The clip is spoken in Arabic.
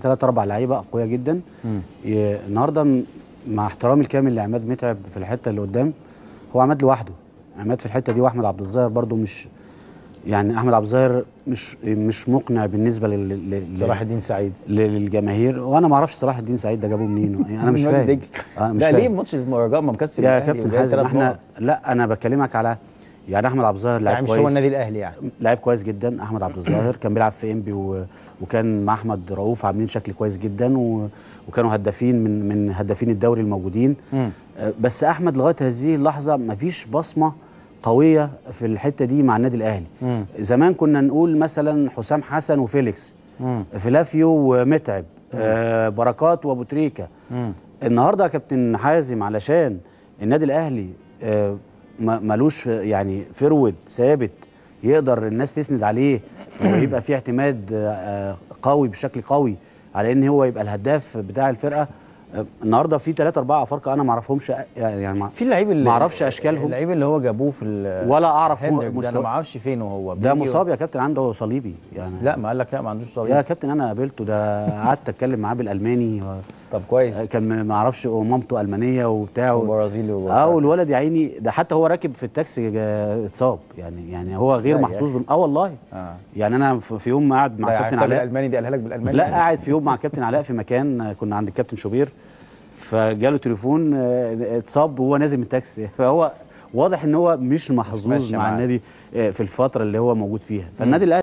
ثلاث اربع لعيبه اقوياء جدا النهارده مع احترامي الكامل لعماد متعب في الحته اللي قدام هو عماد لوحده عماد في الحته دي واحمد عبد الظاهر برده مش يعني احمد عبد الظاهر مش مش مقنع بالنسبه لل صلاح الدين سعيد للجماهير وانا ما اعرفش صلاح الدين سعيد ده جابوه منين انا مش فاهم آه، مش لا فاهم. ليه ماتش المهرجان ما مكسب يا كابتن حازم احنا لا انا بكلمك على يعني احمد عبد الظاهر لاعب يعني كويس مش هو النادي الاهلي يعني لاعب كويس جدا احمد عبد الظاهر كان بيلعب في انبي و... وكان مع احمد رؤوف عاملين شكل كويس جدا و... وكانوا هدافين من من هدافين الدوري الموجودين آه، بس احمد لغايه هذه اللحظه ما فيش بصمه قويه في الحته دي مع النادي الاهلي زمان كنا نقول مثلا حسام حسن وفيليكس فيلافيو فلافيو ومتعب آه بركات وابو تريكه النهارده يا كابتن حازم علشان النادي الاهلي آه ملوش يعني فرود ثابت يقدر الناس تسند عليه ويبقى في اعتماد آه، آه، قوي بشكل قوي على ان هو يبقى الهداف بتاع الفرقه آه، النهارده في ثلاثة أربعة أفارقة أنا ما أعرفهمش يعني ما في اللعيب اللي ما أعرفش أشكالهم اللعيب اللي هو جابوه في ولا أعرف ده أنا ما أعرفش فين وهو ده مصاب يا كابتن عنده صليبي يعني لا ما قال لك لا ما عندوش صليبي يا كابتن أنا قابلته ده قعدت أتكلم معاه بالألماني و... طب كويس آه، كان ما اعرفش ومامته المانيه وبتاع وبرازيلي اه والولد يا عيني ده حتى هو راكب في التاكسي آه، اتصاب يعني يعني هو غير محظوظ اه والله آه. يعني انا في يوم قاعد مع كابتن علاء الالماني دي قالها لك بالالماني لا قاعد في يوم مع كابتن علاء في مكان كنا عند الكابتن شوبير فجاله تليفون اتصاب وهو نازل من التاكسي فهو واضح ان هو مش محظوظ مع النادي في الفتره اللي هو موجود فيها فالنادي الاهلي